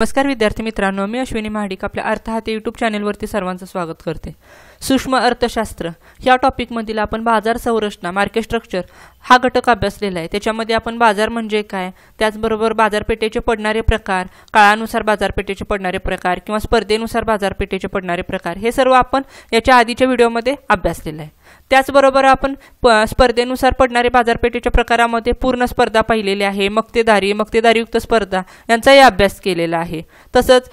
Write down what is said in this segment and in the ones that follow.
नमस्कार विद्यार्थी मित्रांनो मी अश्विनी महाडिक आपल्या अर्थ हाती यूट्यूब चॅनेलवरती सर्वांचं स्वागत करते सूक्ष्म अर्थशास्त्र या टॉपिकमधील आपण बाजार संरचना मार्केट स्ट्रक्चर हा घटक अभ्यासलेला आहे त्याच्यामध्ये आपण बाजार म्हणजे काय त्याचबरोबर बाजारपेठेचे पडणारे प्रकार काळानुसार बाजारपेठेचे पडणारे प्रकार किंवा स्पर्धेनुसार बाजारपेठेचे पडणारे प्रकार हे सर्व आपण याच्या आधीच्या व्हिडिओमध्ये अभ्यासलेलं आहे त्याचबरोबर आपण प स्पर्धेनुसार पडणारे बाजारपेठेच्या प्रकारामध्ये पूर्ण स्पर्धा पाहिलेली आहे मक्तेदारी मक्तेदारीयुक्त स्पर्धा यांचाही अभ्यास केलेला आहे तसंच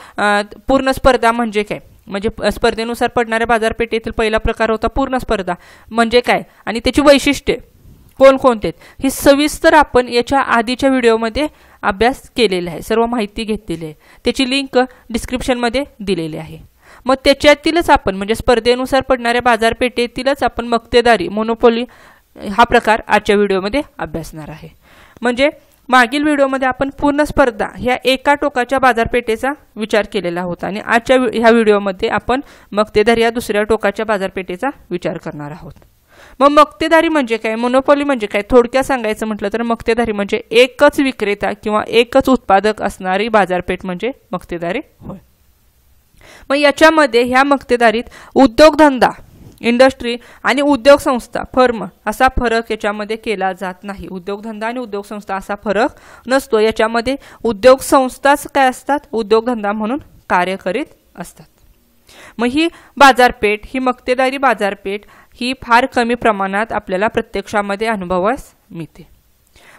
पूर्ण स्पर्धा म्हणजे काय म्हणजे स्पर्धेनुसार पडणाऱ्या बाजारपेठेतील पहिला प्रकार होता पूर्ण स्पर्धा म्हणजे काय आणि त्याची वैशिष्ट्ये कोणकोणते हे सविस्तर आपण याच्या आधीच्या व्हिडिओमध्ये अभ्यास केलेला आहे सर्व माहिती घेतलेली आहे त्याची लिंक डिस्क्रिप्शनमध्ये दिलेली आहे मग त्याच्यातीलच आपण म्हणजे स्पर्धेनुसार पडणाऱ्या बाजारपेठेतीलच आपण मक्तेदारी मोनोपोली हा प्रकार आजच्या व्हिडिओमध्ये अभ्यासणार आहे म्हणजे मागील व्हिडिओमध्ये आपण पूर्ण स्पर्धा ह्या एका टोकाच्या बाजारपेठेचा विचार केलेला होता आणि आजच्या ह्या व्हिडिओमध्ये आपण मक्तेदारी या दुसऱ्या टोकाच्या बाजारपेठेचा विचार करणार आहोत मग मक्तेदारी म्हणजे काय मोनोपॉली म्हणजे काय थोडक्यात सांगायचं म्हटलं तर मक्तेदारी म्हणजे एकच विक्रेता किंवा एकच उत्पादक असणारी बाजारपेठ म्हणजे मक्तेदारी होय मग याच्यामध्ये ह्या मक्तेदारीत उद्योगधंदा इंडस्ट्री आणि उद्योग संस्था फर्म असा फरक याच्यामध्ये केला जात नाही उद्योगधंदा आणि उद्योग संस्था असा फरक नसतो याच्यामध्ये उद्योग संस्थाच काय असतात उद्योगधंदा म्हणून कार्य करीत असतात मग ही बाजारपेठ ही मक्तेदारी बाजारपेठ ही फार कमी प्रमाणात आपल्याला प्रत्यक्षामध्ये अनुभवास मिळते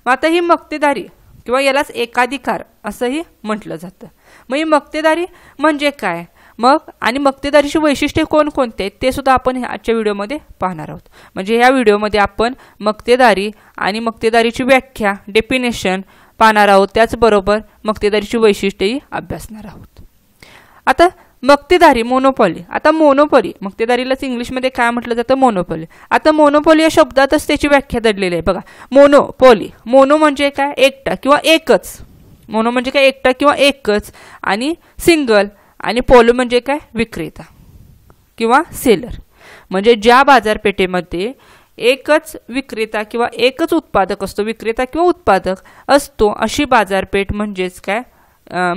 मग आता ही मक्तेदारी किंवा यालाच एकाधिकार असंही म्हटलं जातं मग ही मक्तेदारी म्हणजे काय मग आणि मक्तेदारीची वैशिष्ट्ये कोणकोणते आहेत ते सुद्धा आपण आजच्या व्हिडिओमध्ये पाहणार आहोत म्हणजे ह्या व्हिडिओमध्ये आपण मक्तेदारी आणि मक्तेदारीची व्याख्या डेफिनेशन पाहणार आहोत त्याचबरोबर मक्तेदारीची वैशिष्ट्येही अभ्यासणार आहोत आता मक्तेदारी मोनोपॉली आता मोनोपॉली मक्तेदारीलाच इंग्लिशमध्ये काय म्हटलं जातं मोनोपॉली आता मोनोपॉली या शब्दातच त्याची व्याख्या दडलेली आहे बघा मोनोपॉली मोनो म्हणजे काय एकटा किंवा एकच मोनो म्हणजे काय एकटा किंवा एकच आणि सिंगल आणि पोलो म्हणजे काय विक्रेता किंवा सेलर म्हणजे ज्या बाजारपेठेमध्ये एकच विक्रेता किंवा एकच उत्पादक असतो विक्रेता किंवा उत्पादक असतो अशी बाजारपेठ म्हणजेच काय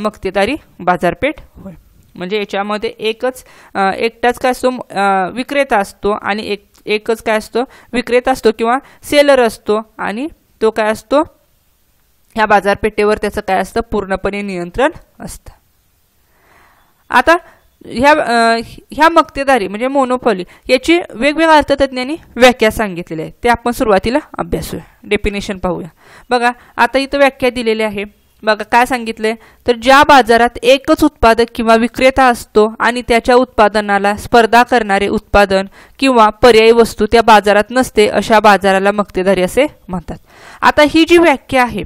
मक्तेदारी बाजारपेठ होय म्हणजे याच्यामध्ये एकच एकटाच काय असतो विक्रेता असतो आणि एक एकच काय असतो विक्रेता असतो किंवा सेलर असतो आणि तो काय असतो ह्या बाजारपेठेवर त्याचं काय असतं पूर्णपणे नियंत्रण असतं आता ह्या ह्या मक्तेदारी म्हणजे मोनोपॉली याची वेगवेगळ्या अर्थतज्ञांनी व्याख्या सांगितलेल्या आहे ते आपण सुरुवातीला अभ्यासूया डेफिनेशन पाहूया बघा आता इथं व्याख्या दिलेली आहे बघा काय सांगितलंय तर ज्या बाजारात एकच उत्पादक किंवा विक्रेता असतो आणि त्याच्या उत्पादनाला स्पर्धा करणारे उत्पादन किंवा पर्यायी वस्तू त्या बाजारात नसते अशा बाजाराला मक्तेदारी असे म्हणतात आता ही जी व्याख्या आहे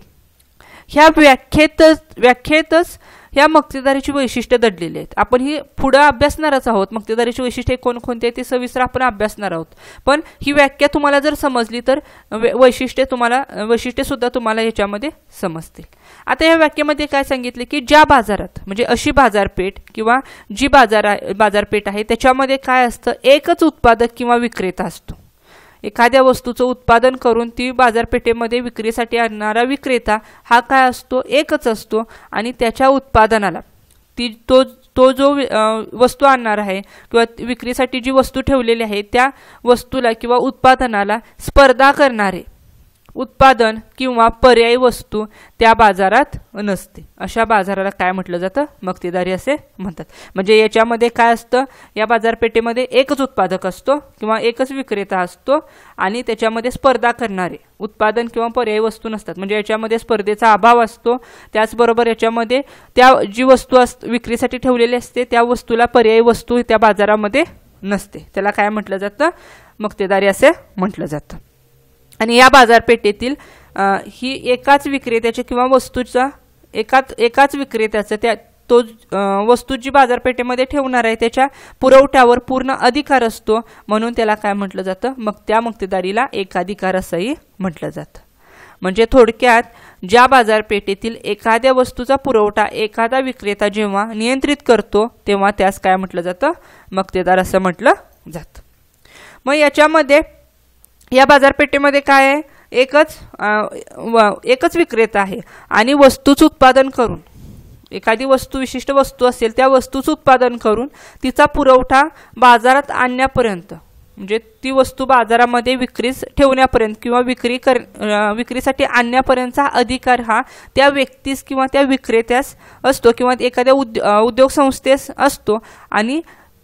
ह्या व्याख्येतच व्याख्येतच या मक्तेदारीची वैशिष्ट्य दडलेली आहेत आपण ही पुढं अभ्यासणारच आहोत मक्तेदारीची वैशिष्ट्ये कोणकोणती आहेत ते सविस्तर आपण अभ्यासणार आहोत पण ही व्याख्या तुम्हाला जर समजली तर वैशिष्ट्ये तुम्हाला सुद्धा तुम्हाला याच्यामध्ये समजतील आता या व्याख्येमध्ये काय सांगितले की ज्या बाजारात म्हणजे अशी बाजारपेठ किंवा जी बाजार बाजारपेठ आहे त्याच्यामध्ये काय असतं एकच उत्पादक किंवा विक्रेता असतो एखाद्या वस्तूचं उत्पादन करून ती बाजारपेठेमध्ये विक्रीसाठी आणणारा विक्रेता हा काय असतो एकच असतो आणि त्याच्या उत्पादनाला ती तो तो जो वस्तू आणणार आहे किंवा विक्रीसाठी जी वस्तू ठेवलेली आहे त्या वस्तूला किंवा उत्पादनाला स्पर्धा करणारे उत्पादन किंवा पर्यायी वस्तू त्या बाजारात नसते अशा बाजाराला काय म्हटलं जातं मक्तेदारी असे म्हणतात म्हणजे याच्यामध्ये काय असतं या बाजारपेठेमध्ये एकच उत्पादक असतो किंवा एकच विक्रेता असतो आणि त्याच्यामध्ये स्पर्धा करणारे उत्पादन किंवा पर्यायी वस्तू नसतात म्हणजे याच्यामध्ये स्पर्धेचा अभाव असतो त्याचबरोबर याच्यामध्ये त्या जी वस्तू अस विक्रीसाठी ठेवलेली असते त्या वस्तूला पर्यायी वस्तू त्या बाजारामध्ये नसते त्याला काय म्हटलं जातं मक्तेदारी असे म्हटलं जातं आणि या बाजारपेठेतील ही एकाच विक्रेत्याच्या किंवा वस्तूचा एकाच एकाच विक्रेत्याचं त्या तो वस्तू जी बाजारपेठेमध्ये ठेवणार आहे त्याच्या पुरवठ्यावर पूर्ण अधिकार असतो म्हणून त्याला काय म्हटलं जातं मग त्या मक्तेदारीला एकाधिकार असंही म्हटलं जातं म्हणजे थोडक्यात ज्या बाजारपेठेतील एखाद्या वस्तूचा पुरवठा एखादा विक्रेता जेव्हा नियंत्रित करतो तेव्हा त्यास काय म्हटलं जातं मक्तेदार असं म्हटलं जातं मग याच्यामध्ये या बाजारपेठेमध्ये काय आहे एकच एकच विक्रेता आहे आणि वस्तूचं उत्पादन करून एखादी वस्तू विशिष्ट वस्तू असेल त्या वस्तूचं उत्पादन करून तिचा पुरवठा बाजारात आणण्यापर्यंत म्हणजे ती वस्तू बाजारामध्ये विक्रीस ठेवण्यापर्यंत किंवा विक्री कर विक्रीसाठी आणण्यापर्यंतचा अधिकार हा त्या व्यक्तीस किंवा त्या विक्रेत्यास असतो किंवा एखाद्या उद्यो संस्थेस असतो आणि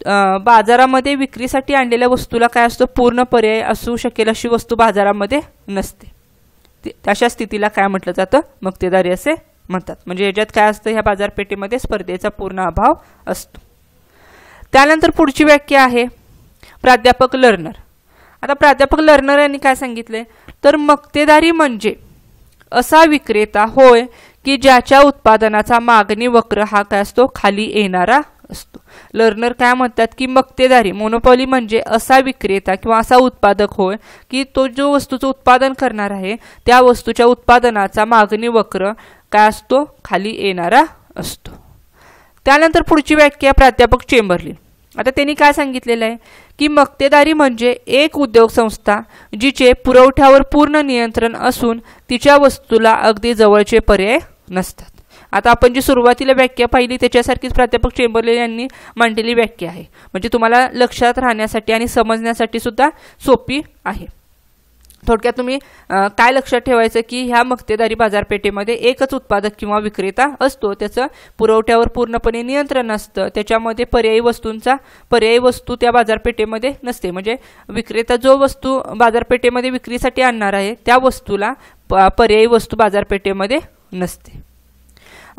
बाजारामध्ये विक्रीसाठी आणलेल्या वस्तूला काय असतो पूर्ण पर्याय असू शकेल अशी वस्तू बाजारामध्ये नसते अशा स्थितीला काय म्हटलं जातं मक्तेदारी असे म्हणतात म्हणजे याच्यात काय असतं ह्या बाजारपेठेमध्ये स्पर्धेचा पूर्ण अभाव असतो त्यानंतर पुढची व्याख्या आहे प्राध्यापक लर्नर आता प्राध्यापक लर्नर यांनी काय सांगितलंय तर मक्तेदारी म्हणजे असा विक्रेता होय की ज्याच्या उत्पादनाचा मागणी वक्र हा काय असतो खाली येणारा लर्नर काय म्हणतात की मक्तेदारी मोनोपॉली म्हणजे असा विक्रेता किंवा असा उत्पादक होय की तो जो वस्तूचं उत्पादन करणार आहे त्या वस्तूच्या उत्पादनाचा मागणी वक्र काय असतो खाली येणारा असतो त्यानंतर पुढची व्याख्या प्राध्यापक चेंबरली आता त्यांनी काय सांगितलेलं आहे की मक्तेदारी म्हणजे एक उद्योग संस्था जिचे पुरवठ्यावर पूर्ण नियंत्रण असून तिच्या वस्तूला अगदी जवळचे पर्याय नसतात आता आपण जी सुरुवातीला व्याख्या पाहिली त्याच्यासारखीच प्राध्यापक चेंबरले यांनी मांडलेली व्याख्या आहे म्हणजे तुम्हाला लक्षात राहण्यासाठी आणि समजण्यासाठी सुद्धा सोपी आहे थोडक्यात तुम्ही काय लक्षात ठेवायचं की ह्या मक्तेदारी बाजारपेठेमध्ये एकच उत्पादक किंवा विक्रेता असतो त्याचं पुरवठ्यावर पूर्णपणे नियंत्रण असतं त्याच्यामध्ये पर्यायी वस्तूंचा पर्यायी वस्तू त्या बाजारपेठेमध्ये नसते म्हणजे विक्रेता जो वस्तू बाजारपेठेमध्ये विक्रीसाठी आणणार आहे त्या वस्तूला पर्यायी वस्तू बाजारपेठेमध्ये नसते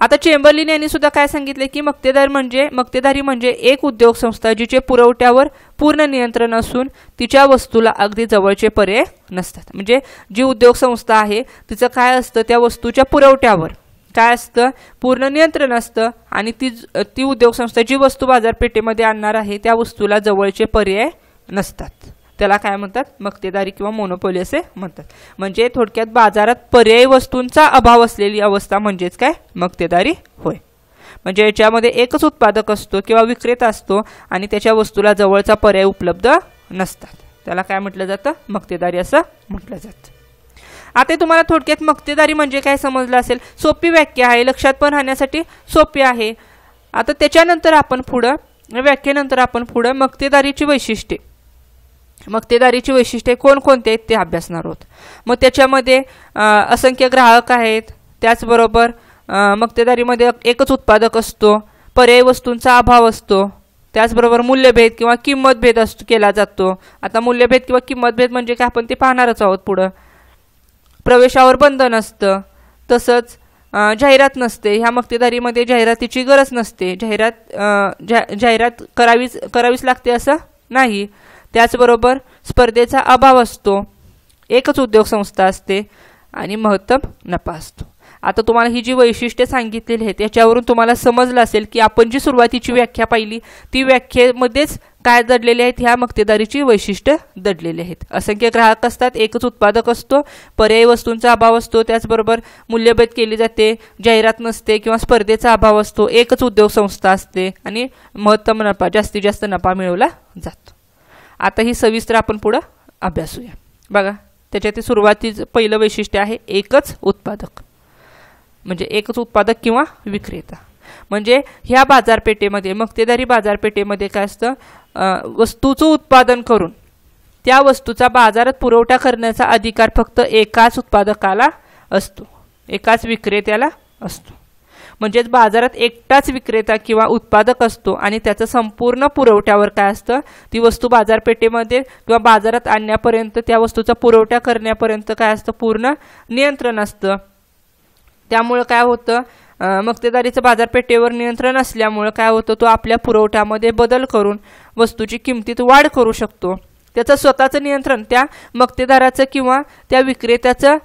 आता चेंबरलीन यांनी सुद्धा काय सांगितले की मक्तेदार म्हणजे मक्तेदारी म्हणजे एक उद्योग संस्था जिचे पुरवठ्यावर पूर्ण नियंत्रण असून तिच्या वस्तूला अगदी जवळचे पर्याय नसतात म्हणजे जी उद्योग संस्था आहे तिचं काय असतं त्या वस्तूच्या पुरवठ्यावर काय असतं पूर्ण नियंत्रण असतं आणि ती ती उद्योगसंस्था जी वस्तू बाजारपेठेमध्ये आणणार आहे त्या वस्तूला जवळचे पर्याय नसतात त्याला काय म्हणतात मक्तेदारी किंवा मोनोपोली असे म्हणतात म्हणजे थोडक्यात बाजारात पर्यायी वस्तूंचा अभाव असलेली अवस्था म्हणजेच काय मक्तेदारी होय म्हणजे याच्यामध्ये एकच उत्पादक असतो किंवा विक्रेता असतो आणि त्याच्या वस्तूला जवळचा पर्याय उपलब्ध नसतात त्याला काय म्हटलं जातं मक्तेदारी असं म्हटलं जातं आता तुम्हाला थोडक्यात मक्तेदारी म्हणजे काय समजलं असेल सोपी व्याख्या आहे लक्षात पण राहण्यासाठी सोपी आहे आता त्याच्यानंतर आपण पुढं व्याख्येनंतर आपण पुढं मक्तेदारीची वैशिष्ट्ये मक्तेदारीची वैशिष्ट्ये कोणकोणते आहेत ते अभ्यासणार आहोत मग त्याच्यामध्ये असंख्य ग्राहक आहेत त्याचबरोबर मक्तेदारीमध्ये एकच उत्पादक असतो पर्यायी वस्तूंचा अभाव असतो त्याचबरोबर मूल्यभेद किंवा किंमतभेद भेद असतो केला जातो आता मूल्यभेद किंवा किंमतभेद म्हणजे काय आपण ते पाहणारच आहोत पुढं प्रवेशावर बंधन असतं तसंच जाहिरात नसते ह्या मक्तेदारीमध्ये जाहिरातीची गरज नसते जाहिरात जा जाहिरात करावीच करावीच लागते असं नाही त्याचबरोबर स्पर्धेचा अभाव असतो एकच उद्योग संस्था असते आणि महत्तम नफा असतो आता तुम्हाला ही जी वैशिष्ट्ये सांगितलेली आहेत याच्यावरून तुम्हाला समजलं असेल की आपण जी सुरुवातीची व्याख्या पाहिली ती व्याख्येमध्येच काय दडलेले आहेत ह्या मक्तेदारीची वैशिष्ट्य दडलेली आहेत असंख्य ग्राहक असतात एकच उत्पादक असतो पर्यायी वस्तूंचा अभाव असतो त्याचबरोबर मूल्यभेद केली जाते जाहिरात नसते किंवा स्पर्धेचा अभाव असतो एकच उद्योग संस्था असते आणि महत्तम नफा जास्तीत जास्त नफा मिळवला जातो आता ही सविस्तर आपण पुढं अभ्यासूया बघा त्याच्यात सुरुवातीचं पहिलं वैशिष्ट्य आहे एकच उत्पादक म्हणजे एकच उत्पादक किंवा विक्रेता म्हणजे ह्या बाजारपेठेमध्ये मक्तेदारी बाजारपेठेमध्ये काय असतं वस्तूचं उत्पादन करून त्या वस्तूचा बाजारात पुरवठा करण्याचा अधिकार फक्त एकाच उत्पादकाला असतो एकाच विक्रेत्याला असतो म्हणजेच बाजारात एकटाच विक्रेता किंवा उत्पादक असतो आणि त्याचं संपूर्ण पुरवठ्यावर काय असतं ती वस्तू बाजारपेठेमध्ये किंवा बाजारात आणण्यापर्यंत त्या वस्तूचा पुरवठा करण्यापर्यंत काय असतं पूर्ण नियंत्रण असतं त्यामुळं काय होतं मक्तेदारीचं बाजारपेठेवर नियंत्रण असल्यामुळं काय होतं तो आपल्या पुरवठ्यामध्ये बदल करून वस्तूची किमतीत वाढ करू शकतो त्याचं स्वतःचं नियंत्रण त्या मक्तेदाराचं किंवा त्या विक्रेत्याचं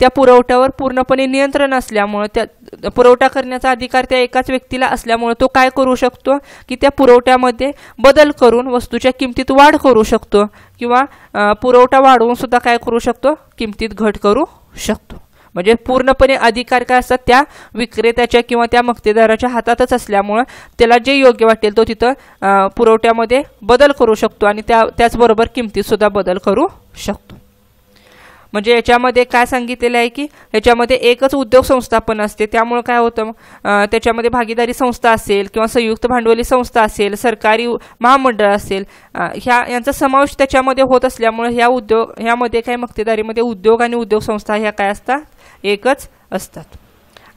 त्या पुरवठ्यावर पूर्णपणे नियंत्रण असल्यामुळं त्या पुरवठा करण्याचा अधिकार त्या एकाच व्यक्तीला असल्यामुळं तो काय करू शकतो की त्या पुरवठ्यामध्ये बदल करून वस्तूच्या किमतीत वाढ करू शकतो किंवा पुरवठा वाढवून सुद्धा काय करू शकतो किमतीत घट करू शकतो म्हणजे पूर्णपणे अधिकार काय असतात त्या विक्रेत्याच्या किंवा त्या मक्तेदाराच्या हातातच असल्यामुळं त्याला जे योग्य वाटेल तो तिथं पुरवठ्यामध्ये बदल करू शकतो आणि त्या त्याचबरोबर किमतीतसुद्धा बदल करू शकतो म्हणजे याच्यामध्ये काय सांगितलेलं आहे की याच्यामध्ये एकच उद्योग संस्थापन असते त्यामुळं काय होतं त्याच्यामध्ये भागीदारी संस्था असेल किंवा संयुक्त भांडवली संस्था असेल सरकारी महामंडळ असेल ह्या यांचा समावेश त्याच्यामध्ये होत असल्यामुळे ह्या उद्योग ह्यामध्ये काय मक्तेदारीमध्ये उद्योग आणि उद्योग संस्था ह्या काय असतात एकच असतात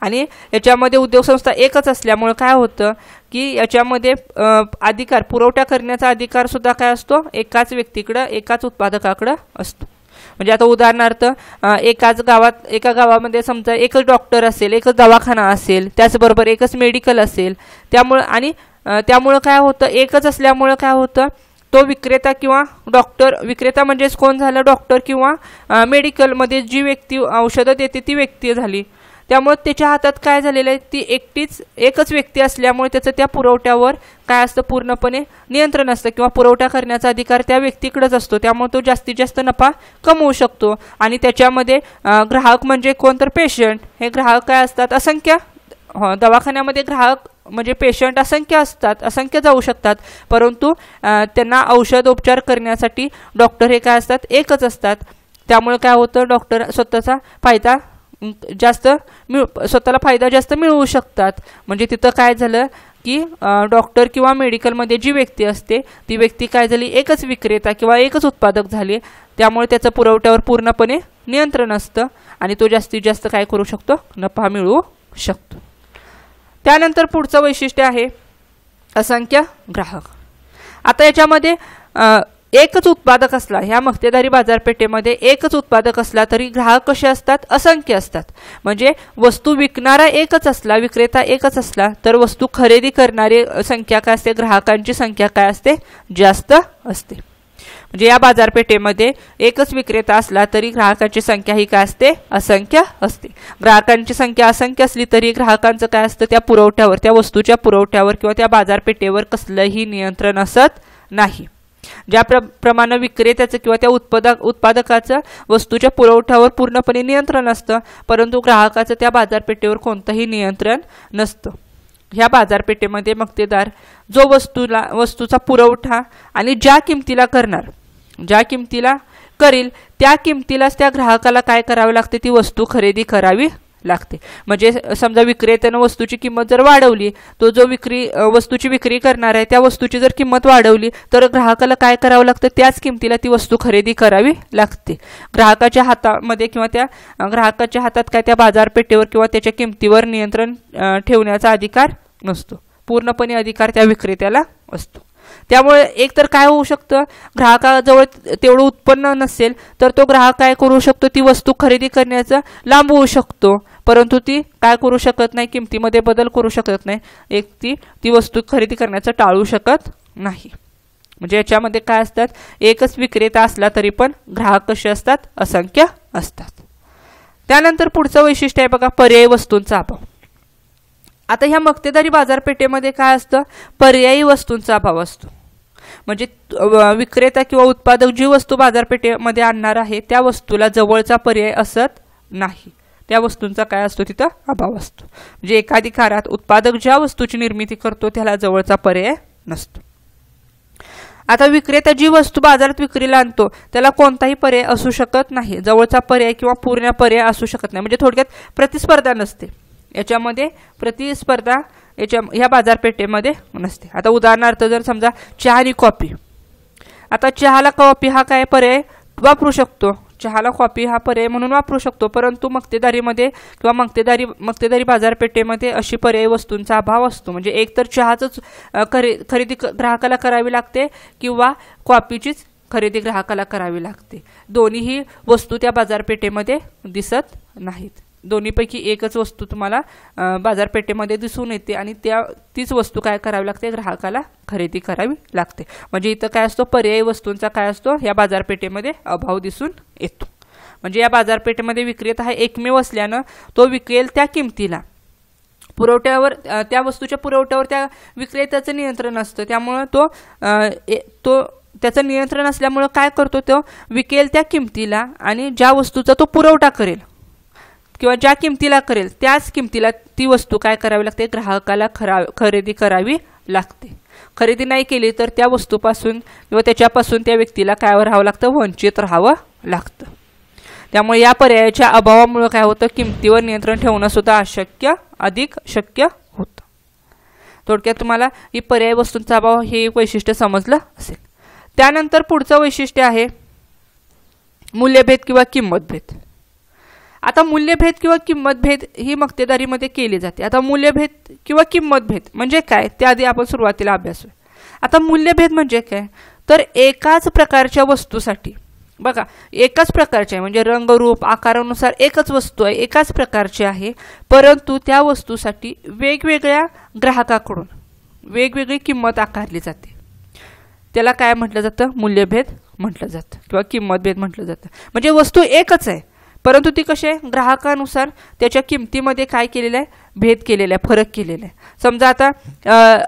आणि याच्यामध्ये उद्योगसंस्था एकच असल्यामुळं काय होतं की याच्यामध्ये अधिकार पुरवठा करण्याचा अधिकारसुद्धा काय असतो एकाच व्यक्तीकडं एकाच उत्पादकाकडं असतो म्हणजे आता उदाहरणार्थ एकाच गावात एका गावामध्ये समजा एकच डॉक्टर असेल एकच दवाखाना असेल त्याचबरोबर एकच मेडिकल असेल त्यामुळं आणि त्यामुळं काय होतं एकच असल्यामुळं काय होतं तो विक्रेता किंवा डॉक्टर विक्रेता म्हणजेच कोण झालं डॉक्टर किंवा मेडिकलमध्ये जी व्यक्ती औषधं देते ती व्यक्ती झाली त्यामुळे त्याच्या हातात काय झालेलं आहे ती एकटीच एकच व्यक्ती असल्यामुळे त्याचं त्या पुरवठ्यावर काय असतं पूर्णपणे नियंत्रण असतं किंवा पुरवठा करण्याचा अधिकार त्या व्यक्तीकडेच असतो त्यामुळे तो जास्तीत जास्त नफा कमवू शकतो आणि त्याच्यामध्ये ग्राहक म्हणजे कोण तर पेशंट हे ग्राहक काय असतात असंख्य हो, दवाखान्यामध्ये ग्राहक म्हणजे पेशंट असंख्य असतात असंख्य जाऊ शकतात परंतु त्यांना औषध उपचार करण्यासाठी डॉक्टर हे काय असतात एकच असतात त्यामुळे काय होतं डॉक्टर स्वतःचा फायदा जास्त मिळू स्वतःला फायदा जास्त मिळवू शकतात म्हणजे तिथं काय झालं की डॉक्टर किंवा मेडिकलमध्ये जी व्यक्ती असते ती व्यक्ती काय झाली एकच विक्रेता किंवा एकच उत्पादक झाली त्यामुळे त्याचं पुरवठ्यावर पूर्णपणे नियंत्रण असतं आणि तो जास्तीत जास्त काय करू शकतो नफा मिळवू शकतो त्यानंतर पुढचं वैशिष्ट्य आहे असंख्य ग्राहक आता याच्यामध्ये एकच उत्पादक असला ह्या मक्तेदारी बाजारपेठेमध्ये एकच उत्पादक असला तरी ग्राहक कसे असतात असंख्य असतात म्हणजे वस्तू विकणारा एकच असला विक्रेता एकच असला तर वस्तू खरेदी करणारी संख्या काय असते ग्राहकांची संख्या काय असते जास्त असते म्हणजे या बाजारपेठेमध्ये एकच विक्रेता असला तरी ग्राहकांची संख्या ही काय असते असंख्य असते ग्राहकांची संख्या असंख्य असली तरी ग्राहकांचं काय असतं त्या पुरवठ्यावर त्या वस्तूच्या पुरवठ्यावर किंवा त्या बाजारपेठेवर कसलंही नियंत्रण असत नाही ज्या प्रमाणे विक्रेत्याचं किंवा त्या उत्पादक उत्पादकाचं वस्तूच्या पुरवठ्यावर पूर्णपणे नियंत्रण असतं परंतु ग्राहकाचं त्या बाजारपेठेवर कोणतंही नियंत्रण नसतं ह्या बाजारपेठेमध्ये मक्तेदार जो वस्तूला वस्तूचा पुरवठा आणि ज्या किमतीला करणार ज्या किमतीला करील त्या किमतीलाच त्या ग्राहकाला काय करावे लागते ती वस्तू खरेदी करावी लागते म्हणजे समजा विक्रेत्यानं वस्तूची किंमत जर वाढवली तो जो विक्री वस्तूची विक्री करणार आहे त्या वस्तूची जर किंमत वाढवली तर ग्राहकाला काय करावं लागतं त्याच किमतीला ती वस्तू खरेदी करावी लागते ग्राहकाच्या हातामध्ये किंवा त्या ग्राहकाच्या हातात काय त्या बाजारपेठेवर किंवा त्याच्या किमतीवर नियंत्रण ठेवण्याचा अधिकार नसतो पूर्णपणे अधिकार त्या विक्रेत्याला असतो त्यामुळे एक तर काय होऊ शकतं ग्राहकाजवळ तेवढं उत्पन्न नसेल तर तो ग्राहक काय करू शकतो ती वस्तू खरेदी करण्याचा लांब होऊ शकतो परंतु ती काय करू शकत नाही किमतीमध्ये बदल करू शकत नाही एक ती ती वस्तू खरेदी करण्याचं टाळू शकत नाही म्हणजे याच्यामध्ये काय असतात एकच विक्रेता असला तरी पण ग्राहक कसे असतात असंख्य असतात त्यानंतर पुढचं वैशिष्ट्य आहे बघा पर्यायी वस्तूंचा अभाव आता ह्या मक्तेदारी बाजारपेठेमध्ये काय असतं पर्यायी वस्तूंचा अभाव असतो म्हणजे विक्रेता किंवा उत्पादक जी वस्तू बाजारपेठेमध्ये आणणार आहे त्या वस्तूला जवळचा पर्याय असत नाही त्या वस्तूंचा काय असतो तिथं अभाव असतो म्हणजे एकाधिकारात उत्पादक ज्या वस्तूची निर्मिती करतो त्याला जवळचा पर्याय नसतो आता विक्रेता जी वस्तू बाजारात विक्रीला आणतो त्याला कोणताही पर्याय असू शकत नाही जवळचा पर्याय किंवा पूर्ण पर्याय असू शकत नाही म्हणजे थोडक्यात प्रतिस्पर्धा नसते याच्यामध्ये प्रतिस्पर्धा याच्या ह्या बाजारपेठेमध्ये नसते आता उदाहरणार्थ जर समजा चहा आणि कॉफी आता चहाला कॉफी हा काय पर्याय वापरू शकतो चहाला कॉफी हा पर्याय म्हणून वापरू शकतो परंतु मक्तेदारीमध्ये किंवा मक्तेदारी मक्तेदारी बाजारपेठेमध्ये अशी पर्याय वस्तूंचा अभाव असतो म्हणजे एकतर चहाचंच खरे खरेदी ग्राहकाला करावी लागते किंवा कॉफीचीच खरेदी ग्राहकाला करावी लागते दोन्हीही वस्तू त्या बाजारपेठेमध्ये दिसत नाहीत दोन्हीपैकी एकच वस्तू तुम्हाला बाजारपेठेमध्ये दिसून येते आणि त्या तीच वस्तू काय करावी लागते ग्राहकाला खरेदी करावी लागते म्हणजे इथं काय असतो पर्यायी वस्तूंचा काय असतो या बाजारपेठेमध्ये अभाव दिसून येतो म्हणजे या बाजारपेठेमध्ये विक्रेता हा एकमेव असल्यानं तो विकेल त्या किमतीला पुरवठ्यावर त्या वस्तूच्या पुरवठ्यावर त्या विक्रेत्याचं नियंत्रण असतं त्यामुळं तो ए, तो त्याचं नियंत्रण असल्यामुळं काय करतो तो विकेल त्या किमतीला आणि ज्या वस्तूचा तो पुरवठा करेल किंवा ज्या किमतीला करेल त्याच किमतीला ती वस्तू काय करावी लागते ग्राहकाला खरा खरेदी करावी लागते खरेदी नाही केली तर त्या वस्तूपासून किंवा त्याच्यापासून त्या व्यक्तीला काय राहावं लागतं वंचित राहावं लागतं त्यामुळे या पर्यायाच्या अभावामुळे काय होतं किमतीवर नियंत्रण ठेवणं सुद्धा अशक्य अधिक शक्य होतं थोडक्यात तुम्हाला ही पर्याय वस्तूंचा अभाव हे एक वैशिष्ट्य समजलं असेल त्यानंतर पुढचं वैशिष्ट्य आहे मूल्यभेद किंवा किंमतभेद आता मूल्यभेद किंवा किंमतभेद ही मक्तेदारीमध्ये केली जाते आता मूल्यभेद किंवा किंमतभेद म्हणजे काय त्याआधी आपण सुरुवातीला अभ्यासूया आता मूल्यभेद म्हणजे काय तर एकाच प्रकारच्या वस्तूसाठी बघा एकाच प्रकारचे आहे म्हणजे रंगरूप आकारानुसार एकच वस्तू आहे एकाच प्रकारची आहे परंतु त्या वस्तूसाठी वेगवेगळ्या ग्राहकाकडून वेगवेगळी किंमत आकारली जाते त्याला काय म्हटलं जातं मूल्यभेद म्हटलं जातं किंवा किंमतभेद म्हटलं जातं म्हणजे वस्तू एकच आहे परंतु ती कसे ग्राहकानुसार त्याच्या किमतीमध्ये काय केलेलं आहे भेद केलेला आहे फरक केलेला आहे समजा आता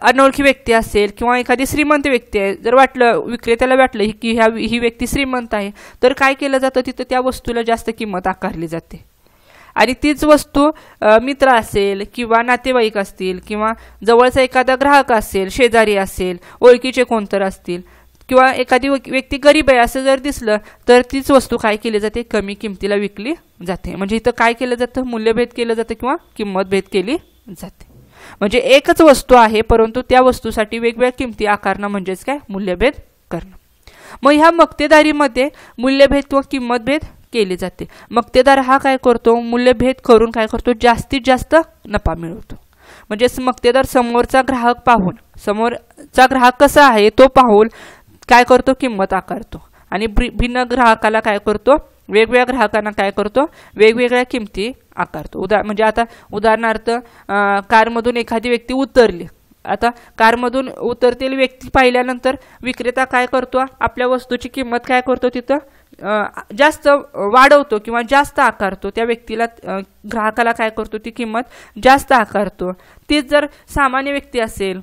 अनोळखी व्यक्ती असेल किंवा एखादी श्रीमंत व्यक्ती आहे जर वाटलं विक्रेत्याला वाटलं की ह्या ही व्यक्ती श्रीमंत आहे तर काय केलं जातं तिथं त्या वस्तूला जास्त किंमत आकारली जाते आणि तीच वस्तू मित्र असेल किंवा नातेवाईक असतील किंवा जवळचा एखादा ग्राहक असेल शेजारी असेल ओळखीचे कोणतर असतील किंवा एखादी व्यक्ती गरीब आहे असं जर दिसलं तर तीच वस्तू काय केली जाते कमी किमतीला विकली जाते म्हणजे इथं काय केलं जातं मूल्यभेद केलं जातं किंवा किंमत भेद केली जाते म्हणजे एकच वस्तू आहे परंतु त्या वस्तूसाठी वेगवेगळ्या किमती आकारणं म्हणजेच काय मूल्यभेद करणं मग ह्या मक्तेदारीमध्ये मूल्यभेद किंवा किंमतभेद केली जाते मक्तेदार हा काय करतो मूल्यभेद करून काय करतो जास्तीत जास्त नफा मिळवतो म्हणजेच मक्तेदार समोरचा ग्राहक पाहून समोरचा ग्राहक कसा आहे तो पाहून काय करतो किंमत आकारतो आणि भिन्न ग्राहकाला काय करतो वेगवेगळ्या ग्राहकांना काय करतो वेगवेगळ्या किमती आकारतो उदा म्हणजे आता उदाहरणार्थ कारमधून एखादी व्यक्ती उतरली आता कारमधून उतरतील व्यक्ती पाहिल्यानंतर विक्रेता काय करतो आपल्या वस्तूची किंमत काय करतो तिथं जास्त वाढवतो किंवा जास्त आकारतो त्या व्यक्तीला ग्राहकाला काय करतो ती किंमत जास्त आकारतो तीच जर सामान्य व्यक्ती असेल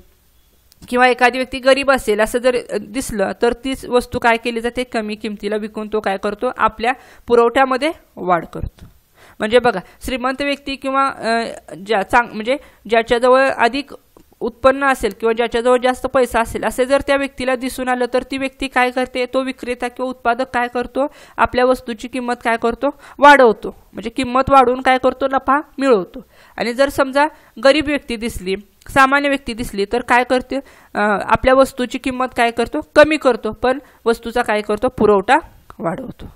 किंवा एखादी व्यक्ती गरीब असेल असं जर दिसलं तर तीच वस्तू काय केली जाते कमी किमतीला विकून तो काय करतो आपल्या पुरवठ्यामध्ये वाढ करतो म्हणजे बघा श्रीमंत व्यक्ती किंवा ज्या चांग म्हणजे ज्याच्याजवळ अधिक उत्पन्न असेल किंवा ज्याच्याजवळ जास्त पैसा असेल असे जर त्या व्यक्तीला दिसून आलं तर ती व्यक्ती काय करते तो विक्रेता किंवा उत्पादक काय करतो आपल्या वस्तूची किंमत काय करतो वाढवतो म्हणजे किंमत वाढवून काय करतो नफा मिळवतो आणि जर समजा गरीब व्यक्ती दिसली सामान्य व्यक्ती दिसली तर काय करते आपल्या वस्तूची किंमत काय करतो कमी करतो पण वस्तूचा काय करतो पुरवठा वाढवतो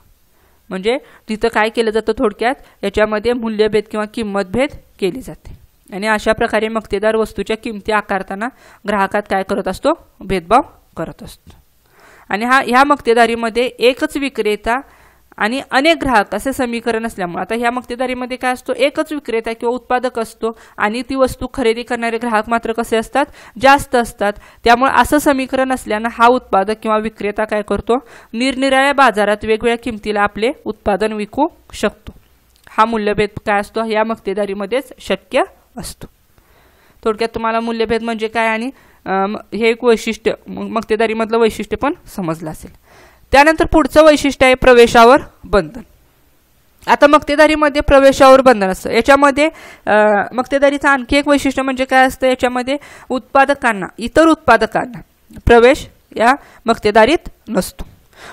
म्हणजे तिथं काय केलं जातं थोडक्यात याच्यामध्ये मूल्यभेद किंवा किंमतभेद केली जाते आणि अशा प्रकारे मक्तेदार वस्तूच्या किमती आकारताना ग्राहकात काय करत असतो भेदभाव करत असतो आणि हा ह्या मक्तेदारीमध्ये एकच विक्रेता आणि अनेक ग्राहक असे समीकरण असल्यामुळे आता ह्या मक्तेदारीमध्ये काय असतो एकच विक्रेता किंवा उत्पादक असतो आणि ती वस्तू खरेदी करणारे ग्राहक मात्र कसे असतात जास्त असतात त्यामुळे असं समीकरण असल्यानं हा उत्पादक किंवा विक्रेता काय करतो निरनिराळ्या बाजारात वेगवेगळ्या किमतीला आपले उत्पादन विकू शकतो हा मूल्यभेद काय असतो या मक्तेदारीमध्येच शक्य असतो थोडक्यात तुम्हाला मूल्यभेद म्हणजे काय आणि हे एक वैशिष्ट्य मक्तेदारीमधलं वैशिष्ट्य पण समजलं असेल त्यानंतर पुढचं वैशिष्ट्य आहे प्रवेशावर बंधन आता मक्तेदारीमध्ये प्रवेशावर बंधन असतं याच्यामध्ये मक्तेदारीचं आणखी एक वैशिष्ट्य म्हणजे काय असतं याच्यामध्ये उत्पादकांना इतर उत्पादकांना प्रवेश या मक्तेदारीत नसतो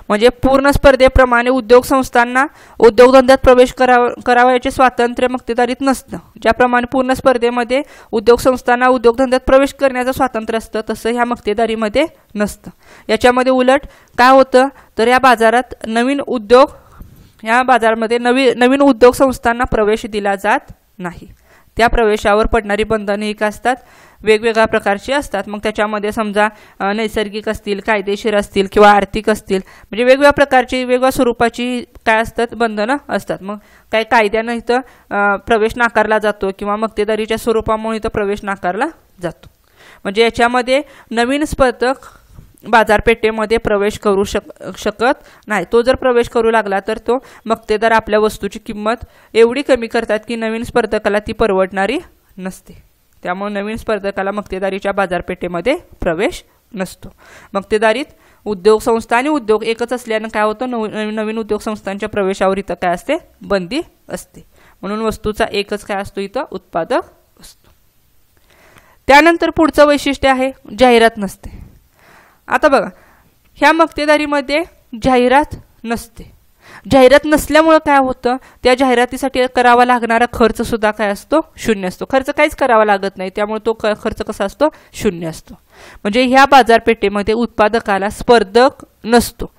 म्हणजे पूर्ण स्पर्धेप्रमाणे उद्योग संस्थांना उद्योगधंद्यात प्रवेश करावा करावयाचे स्वातंत्र्य मक्तेदारीत नसतं ज्याप्रमाणे पूर्ण स्पर्धेमध्ये उद्योग संस्थांना उद्योगधंद्यात प्रवेश करण्याचं स्वातंत्र्य असतं तसं ह्या मक्तेदारीमध्ये नसतं याच्यामध्ये उलट काय होतं तर या बाजारात नवीन उद्योग या बाजारामध्ये नवी नवीन उद्योग संस्थांना प्रवेश दिला जात नाही त्या प्रवेशावर पडणारी बंधने एक असतात वेगवेगळ्या प्रकारची असतात मग त्याच्यामध्ये समजा नैसर्गिक असतील कायदेशीर असतील किंवा आर्थिक असतील म्हणजे वेगवेगळ्या प्रकारची वेगवेगळ्या स्वरूपाची काय असतात बंधनं असतात मग काही कायद्यानं इथं प्रवेश नाकारला जातो किंवा मक्तेदारीच्या स्वरूपामुळे इथं प्रवेश नाकारला जातो म्हणजे याच्यामध्ये नवीन स्पर्धक बाजारपेठेमध्ये प्रवेश करू शक शकत नाही तो जर प्रवेश करू लागला तर तो मक्तेदार आपल्या वस्तूची किंमत एवढी कमी करतात की नवीन स्पर्धकाला ती परवडणारी नसते त्यामुळे नवीन स्पर्धकाला मक्तेदारीच्या बाजारपेठेमध्ये प्रवेश नसतो मक्तेदारीत उद्योग संस्था आणि उद्योग एकच असल्यानं काय होतं नव नवीन उद्योग संस्थांच्या प्रवेशावर इथं काय असते बंदी असते म्हणून वस्तूचा एकच काय असतो इथं उत्पादक असतो त्यानंतर पुढचं वैशिष्ट्य आहे जाहिरात नसते आता बघा ह्या मक्तेदारीमध्ये जाहिरात नसते जाहिरात नसल्यामुळं काय होतं त्या जाहिरातीसाठी करावा लागणारा खर्च सुद्धा काय असतो शून्य असतो खर्च काहीच करावा लागत नाही त्यामुळे तो खर्च कसा असतो शून्य असतो म्हणजे ह्या बाजारपेठेमध्ये उत्पादकाला स्पर्धक नसतो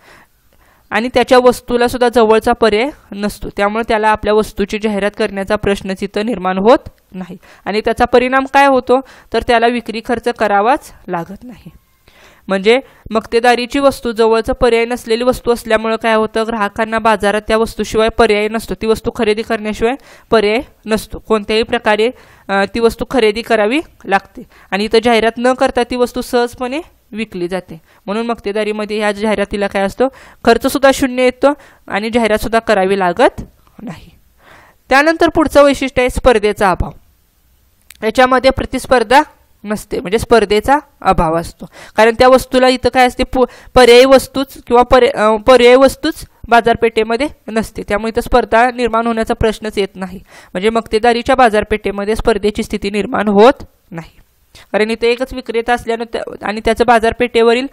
आणि त्याच्या वस्तूला सुद्धा जवळचा पर्याय नसतो त्यामुळे त्याला आपल्या वस्तूची जाहिरात करण्याचा प्रश्न तिथं निर्माण होत नाही आणि त्याचा परिणाम काय होतो तर त्याला विक्री खर्च करावाच लागत नाही म्हणजे मक्तेदारीची वस्तू जवळचा पर्याय नसलेली वस्तू असल्यामुळं काय होतं ग्राहकांना बाजारात त्या वस्तूशिवाय पर्याय नसतो ती वस्तू खरेदी करण्याशिवाय पर्याय नसतो कोणत्याही प्रकारे ती वस्तू खरेदी करावी लागते आणि इथं जाहिरात न करता ती वस्तू सहजपणे विकली जाते म्हणून मक्तेदारीमध्ये ह्या जाहिरातीला काय असतो खर्चसुद्धा शून्य येतो आणि जाहिरातसुद्धा करावी लागत नाही त्यानंतर पुढचं वैशिष्ट्य आहे स्पर्धेचा अभाव याच्यामध्ये प्रतिस्पर्धा नसते म्हणजे स्पर्धेचा अभाव असतो कारण त्या वस्तूला इथं काय असते पर्यायी वस्तूच किंवा पर्या पर्यायी वस्तूच बाजारपेठेमध्ये नसते त्यामुळे इथं स्पर्धा निर्माण होण्याचा प्रश्नच येत नाही म्हणजे मक्तेदारीच्या बाजारपेठेमध्ये स्पर्धेची स्थिती निर्माण होत नाही कारण इथे एकच विक्रेता असल्यानं आणि त्याचं बाजारपेठेवरील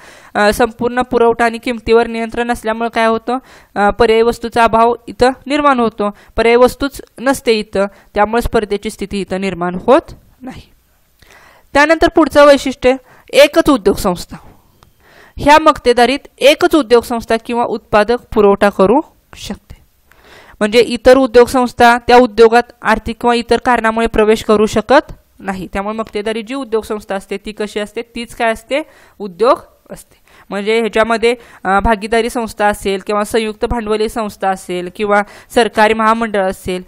संपूर्ण पुरवठा आणि किमतीवर नियंत्रण असल्यामुळे काय होतं पर्यायी वस्तूचा अभाव इथं निर्माण होतो पर्यायी वस्तूच नसते इथं त्यामुळे स्पर्धेची स्थिती इथं निर्माण होत नाही त्यानंतर पुढचं वैशिष्ट्य एकच उद्योग संस्था ह्या मक्तेदारीत एकच उद्योग संस्था किंवा उत्पादक पुरवठा करू शकते म्हणजे इतर उद्योग संस्था त्या उद्योगात आर्थिक किंवा इतर कारणामुळे प्रवेश करू शकत नाही त्यामुळे मक्तेदारी जी उद्योग संस्था असते ती कशी असते तीच काय असते उद्योग असते म्हणजे ह्याच्यामध्ये भागीदारी संस्था असेल किंवा संयुक्त भांडवली संस्था असेल किंवा सरकारी महामंडळ असेल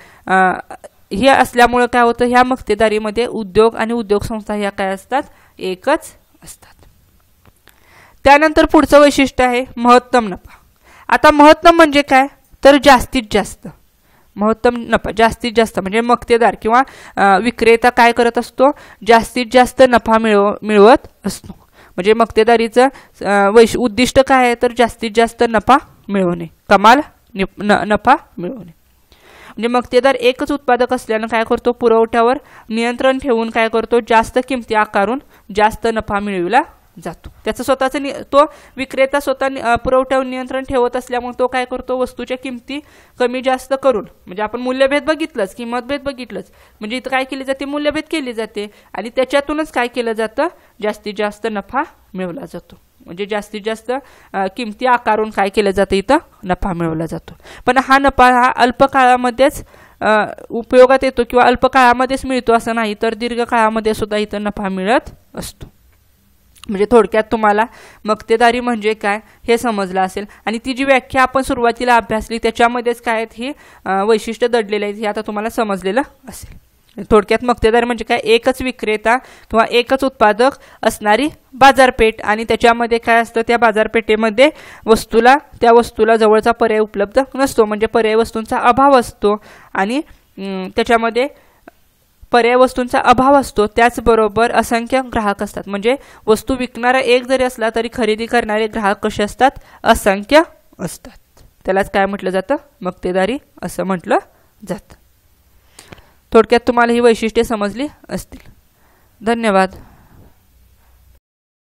हे असल्यामुळं काय होतं ह्या मक्तेदारीमध्ये उद्योग आणि उद्योग संस्था ह्या काय असतात एकच असतात त्यानंतर पुढचं वैशिष्ट्य आहे महत्तम नफा आता महत्तम म्हणजे काय तर जास्तीत जास्त महत्तम नफा जास्तीत जास्त म्हणजे मक्तेदार किंवा विक्रेता काय करत असतो जास्तीत जास्त नफा मिळव मिळवत असतो म्हणजे मक्तेदारीचं वैश उद्दिष्ट काय आहे तर जास्तीत जास्त नफा मिळवणे कमाल न नफा मिळवणे म्हणजे मक्तेदार एकच उत्पादक असल्यानं काय करतो पुरवठ्यावर नियंत्रण ठेवून काय करतो जास्त किमती आकारून जास्त नफा मिळविला जातो त्याचं स्वतःचं नि तो विक्रेता स्वतः पुरवठ्यावर नियंत्रण ठेवत असल्यामुळे तो काय करतो वस्तूच्या किमती कमी जास्त करून म्हणजे आपण मूल्यभेद बघितलंच किंमतभेद बघितलंच म्हणजे इथं काय केली जाते मूल्यभेद केली जाते आणि त्याच्यातूनच काय केलं जातं जास्तीत जास्त नफा मिळवला जातो म्हणजे जास्तीत जास्त किमती आकारून काय केलं जातं इथं नफा मिळवला जातो पण हा नफा हा अल्पकाळामध्येच उपयोगात येतो किंवा अल्पकाळामध्येच मिळतो असं नाही तर दीर्घकाळामध्ये सुद्धा इथं नफा मिळत असतो म्हणजे थोडक्यात तुम्हाला मक्तेदारी म्हणजे काय हे समजलं असेल आणि ती जी व्याख्या आपण सुरुवातीला अभ्यासली त्याच्यामध्येच काय आहेत हे वैशिष्ट्य दडलेले आहेत हे आता तुम्हाला समजलेलं असेल थोडक्यात मक्तेदार म्हणजे काय एकच विक्रेता किंवा एकच उत्पादक असणारी बाजारपेठ आणि त्याच्यामध्ये काय असतं त्या बाजारपेठेमध्ये वस्तूला त्या वस्तूला जवळचा पर्याय उपलब्ध नसतो म्हणजे पर्याय वस्तूंचा अभाव असतो आणि त्याच्यामध्ये पर्याय वस्तूंचा अभाव असतो त्याचबरोबर असंख्य ग्राहक असतात म्हणजे वस्तू विकणारा एक जरी असला तरी खरेदी करणारे ग्राहक कसे असतात असंख्य असतात त्यालाच काय म्हटलं जातं मक्तेदारी असं म्हटलं जातं थोडक्यात तुम्हाला ही वैशिष्ट्ये समजली असतील धन्यवाद